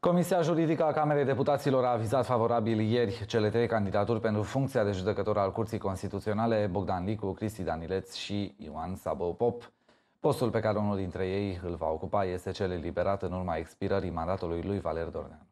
Comisia juridică a Camerei Deputaților a avizat favorabil ieri cele trei candidaturi pentru funcția de judecător al Curții Constituționale, Bogdan Licu, Cristi Danileț și Ioan Sabău Pop. Postul pe care unul dintre ei îl va ocupa este cel eliberat în urma expirării mandatului lui Valer Dornean.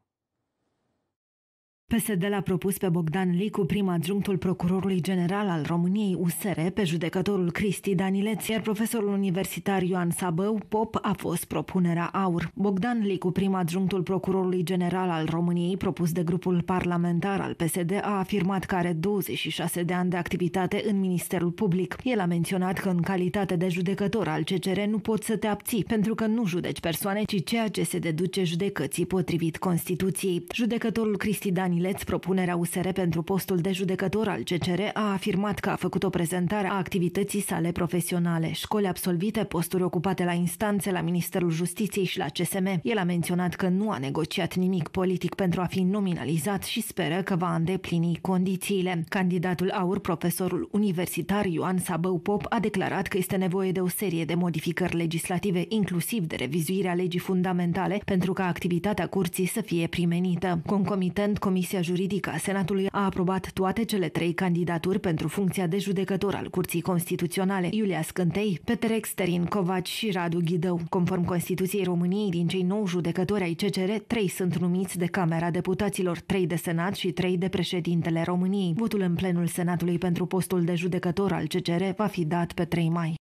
PSD l-a propus pe Bogdan Licu, prim adjunctul procurorului general al României USR, pe judecătorul Cristi Danileț, iar profesorul universitar Ioan Sabău Pop a fost propunerea AUR. Bogdan Licu, prim adjunctul procurorului general al României, propus de grupul parlamentar al PSD, a afirmat că are 26 de ani de activitate în Ministerul Public. El a menționat că în calitate de judecător al CCR nu poți să te abții, pentru că nu judeci persoane, ci ceea ce se deduce judecății potrivit Constituției. Judecătorul Cristi Danileț Mileț, propunerea USR pentru postul de judecător al CCR, a afirmat că a făcut o prezentare a activității sale profesionale, școli absolvite, posturi ocupate la instanțe, la Ministerul Justiției și la CSM. El a menționat că nu a negociat nimic politic pentru a fi nominalizat și speră că va îndeplini condițiile. Candidatul aur, profesorul universitar Ioan Sabău Pop, a declarat că este nevoie de o serie de modificări legislative, inclusiv de revizuirea legii fundamentale, pentru ca activitatea curții să fie primenită. Concomitent, Comisia Comisia Juridică a Senatului a aprobat toate cele trei candidaturi pentru funcția de judecător al Curții Constituționale, Iulia Scântei, Peter Exterin, Covaci și Radu Ghidău. Conform Constituției României, din cei nou judecători ai CCR, trei sunt numiți de Camera Deputaților, trei de Senat și trei de președintele României. Votul în plenul Senatului pentru postul de judecător al CCR va fi dat pe 3 mai.